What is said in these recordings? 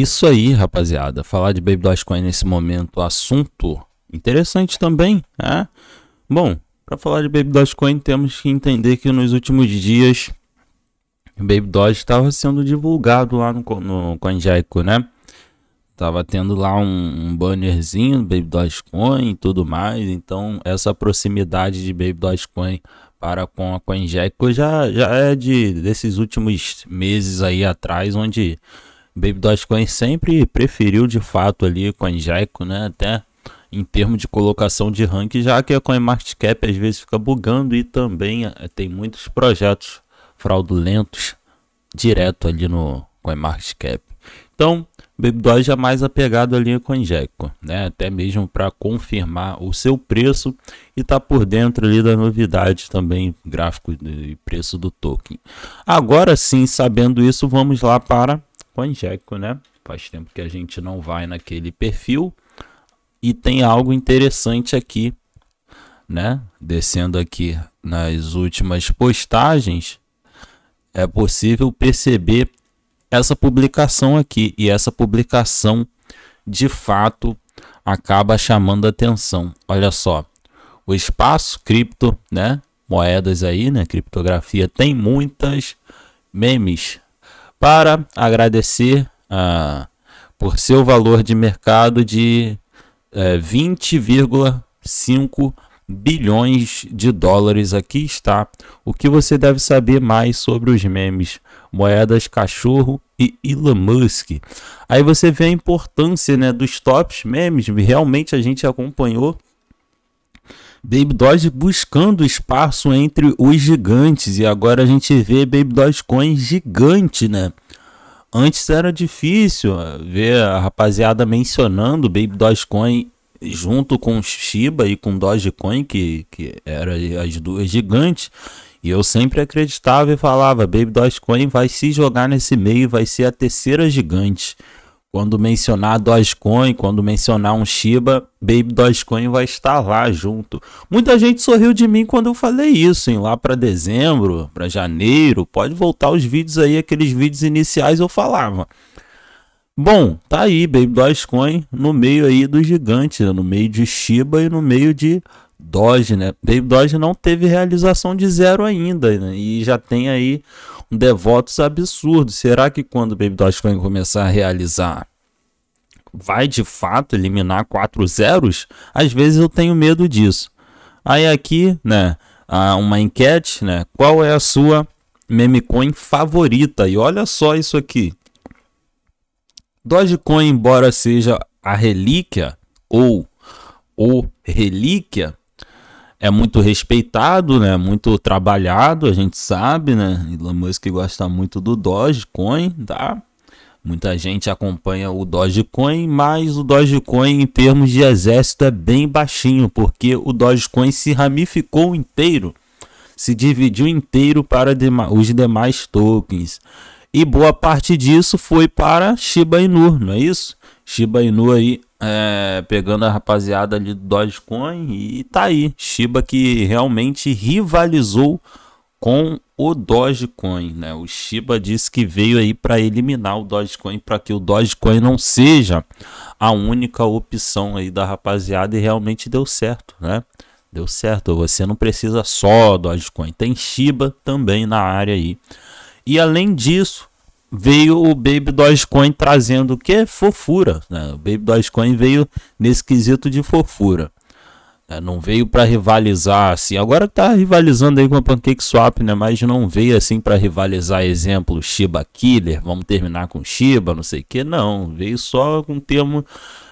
Isso aí, rapaziada. Falar de Baby Dogecoin nesse momento, assunto interessante também, né? Bom, para falar de Baby Dogecoin, temos que entender que nos últimos dias Baby Doge estava sendo divulgado lá no, no CoinGecko, né? Tava tendo lá um, um bannerzinho Baby Dogecoin e tudo mais. Então, essa proximidade de Baby Dogecoin para com a CoinGecko já, já é de desses últimos meses aí atrás, onde Baby Dogecoin sempre preferiu de fato ali CoinJaico, né? Até em termos de colocação de ranking, já que a CoinMarketCap às vezes fica bugando e também eh, tem muitos projetos fraudulentos direto ali no CoinMarketCap. Então, Baby Doge é mais apegado ali a CoinGecko, né? Até mesmo para confirmar o seu preço e tá por dentro ali da novidade também, gráfico e preço do token. Agora sim, sabendo isso, vamos lá para Pangeco, né? Faz tempo que a gente não vai naquele perfil. E tem algo interessante aqui, né? Descendo aqui nas últimas postagens, é possível perceber essa publicação aqui. E essa publicação, de fato, acaba chamando atenção. Olha só, o espaço cripto, né? Moedas aí, né? Criptografia tem muitas memes para agradecer ah, por seu valor de mercado de 20,5 eh, bilhões de dólares. Aqui está o que você deve saber mais sobre os memes, moedas cachorro e Elon Musk. Aí você vê a importância né, dos tops memes, realmente a gente acompanhou Baby Doge buscando espaço entre os gigantes e agora a gente vê Baby Doge Coin gigante, né? Antes era difícil ah, ver a rapaziada mencionando Baby Doge Coin junto com Shiba e com Dogecoin, que, que eram as duas gigantes. E eu sempre acreditava e falava: Baby Doge Coin vai se jogar nesse meio, vai ser a terceira gigante. Quando mencionar Dogecoin, quando mencionar um Shiba, Baby Dogecoin vai estar lá junto. Muita gente sorriu de mim quando eu falei isso, hein? lá para dezembro, para janeiro. Pode voltar os vídeos aí, aqueles vídeos iniciais eu falava. Bom, tá aí Baby Dogecoin no meio aí do gigante, né? no meio de Shiba e no meio de Doge, né? Baby Doge não teve realização de zero ainda, né? E já tem aí devotos absurdos. Será que quando o Baby Dogecoin começar a realizar, vai de fato eliminar quatro zeros? Às vezes eu tenho medo disso. Aí aqui, né, uma enquete, né? Qual é a sua memecoin favorita? E olha só isso aqui. Dogecoin, embora seja a relíquia ou o relíquia, é muito respeitado, né? Muito trabalhado, a gente sabe, né? Elon Musk gosta muito do Dogecoin, tá? Muita gente acompanha o Dogecoin, mas o Dogecoin em termos de exército é bem baixinho, porque o Dogecoin se ramificou inteiro, se dividiu inteiro para os demais tokens. E boa parte disso foi para Shiba Inu, não é isso? Shiba Inu aí é, pegando a rapaziada ali do Dogecoin e tá aí. Shiba que realmente rivalizou com o Dogecoin, né? O Shiba disse que veio aí para eliminar o Dogecoin para que o Dogecoin não seja a única opção aí da rapaziada e realmente deu certo, né? Deu certo. Você não precisa só Dogecoin, tem Shiba também na área aí. E além disso, veio o Baby Dogecoin trazendo o que? Fofura. Né? O Baby Dogecoin veio nesse quesito de fofura. Né? Não veio para rivalizar assim. Agora está rivalizando aí com a Pancake Swap, né? Mas não veio assim para rivalizar, exemplo, Shiba Killer, vamos terminar com Shiba, não sei o que. Não, veio só com o termo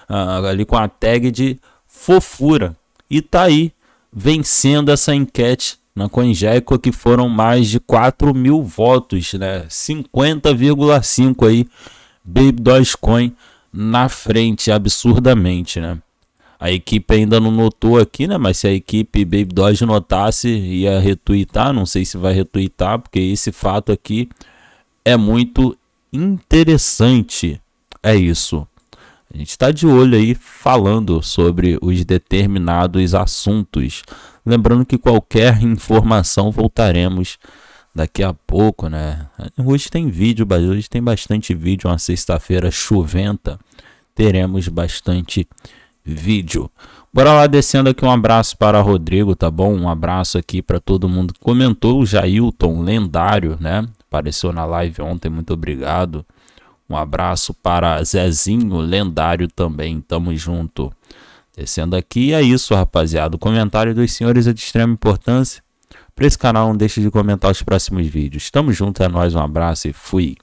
ah, ali com a tag de fofura. E tá aí vencendo essa enquete na CoinGecko, que foram mais de 4 mil votos, né? 50,5 aí, Baby Dogecoin na frente, absurdamente, né? A equipe ainda não notou aqui, né? Mas se a equipe Baby Doge notasse, ia retweetar. Não sei se vai retweetar, porque esse fato aqui é muito interessante. É isso. A gente está de olho aí falando sobre os determinados assuntos Lembrando que qualquer informação voltaremos daqui a pouco, né? Hoje tem vídeo, hoje tem bastante vídeo, uma sexta-feira chuventa, Teremos bastante vídeo. Bora lá descendo aqui um abraço para Rodrigo, tá bom? Um abraço aqui para todo mundo que comentou, o Jailton, lendário, né? Apareceu na live ontem, muito obrigado. Um abraço para Zezinho, lendário também, tamo junto. Descendo aqui, é isso, rapaziada. O comentário dos senhores é de extrema importância. Para esse canal, não deixe de comentar os próximos vídeos. Tamo junto, é nóis, um abraço e fui!